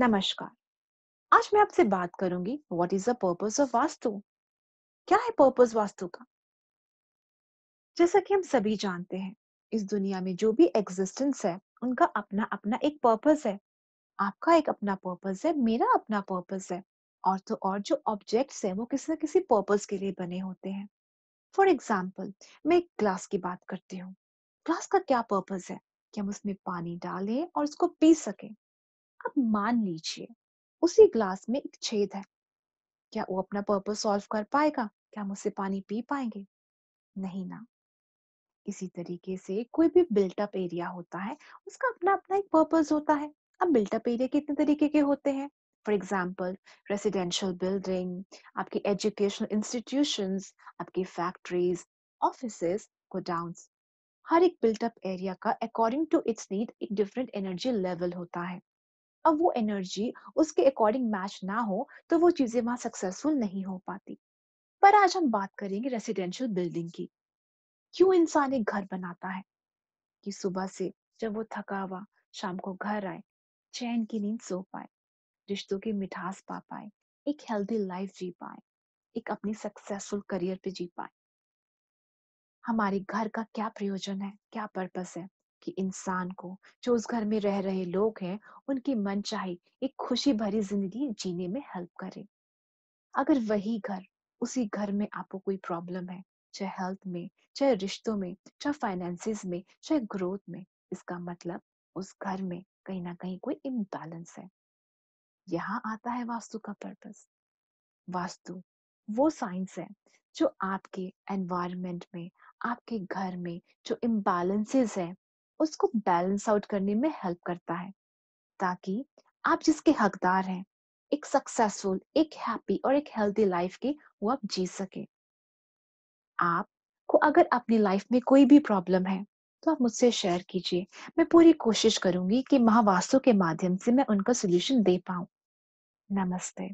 नमस्कार आज मैं आपसे बात करूंगी what is the purpose of vastu क्या है पर्पस वास्तु का जैसा कि हम सभी जानते हैं इस दुनिया में जो भी एग्जिस्टेंस है उनका अपना अपना एक पर्पस है आपका एक अपना पर्पस है मेरा अपना पर्पस है और तो और जो ऑब्जेक्ट्स है वो किसी न किसी पर्पस के लिए बने होते हैं फॉर एग्जाम्पल मैं एक ग्लास की बात करती हूँ ग्लास का क्या पर्पस है कि हम उसमें पानी डालें और उसको पी सकें अब मान लीजिए उसी ग्लास में एक छेद है क्या वो अपना पर्पज सॉल्व कर पाएगा क्या हम उससे पानी पी पाएंगे नहीं ना इसी तरीके से कोई भी बिल्टअप एरिया होता है उसका अपना अपना एक पर्पज होता है अब बिल्टअप एरिया कितने तरीके के होते हैं फॉर एग्जाम्पल रेसिडेंशियल बिल्डिंग आपके एजुकेशनल इंस्टीट्यूशन आपकी फैक्ट्रीज ऑफिस गोडाउन हर एक बिल्टअप एरिया का अकॉर्डिंग टू इट्स नीड एक डिफरेंट एनर्जी लेवल होता है अब वो एनर्जी उसके अकॉर्डिंग मैच ना हो तो वो चीजें वहां सक्सेसफुल नहीं हो पाती पर आज हम बात करेंगे रेसिडेंशियल बिल्डिंग की क्यों इंसान एक घर बनाता है कि सुबह से जब वो थका हुआ शाम को घर आए चैन की नींद सो पाए रिश्तों की मिठास पा पाए एक हेल्दी लाइफ जी पाए एक अपनी सक्सेसफुल करियर पे जी पाए हमारे घर का क्या प्रयोजन है क्या पर्पस है कि इंसान को जो उस घर में रह रहे लोग हैं उनकी मनचाही एक खुशी भरी जिंदगी जीने में हेल्प करे अगर वही घर उसी घर में आपको कोई प्रॉब्लम है चाहे हेल्थ में चाहे रिश्तों में चाहे फाइनेंसिस में चाहे ग्रोथ में इसका मतलब उस घर में कहीं ना कहीं कोई इम्बैलेंस है यहाँ आता है वास्तु का पर्पस वास्तु वो साइंस है जो आपके एनवायरमेंट में आपके घर में जो इम्बैलेंसेस है उसको बैलेंस आउट करने में हेल्प करता है ताकि आप जिसके हकदार हैं एक सक्सेसफुल एक हैप्पी और एक हेल्थी लाइफ के वो आप जी सके आप को अगर अपनी लाइफ में कोई भी प्रॉब्लम है तो आप मुझसे शेयर कीजिए मैं पूरी कोशिश करूंगी कि महावास्तु के माध्यम से मैं उनका सोल्यूशन दे पाऊं नमस्ते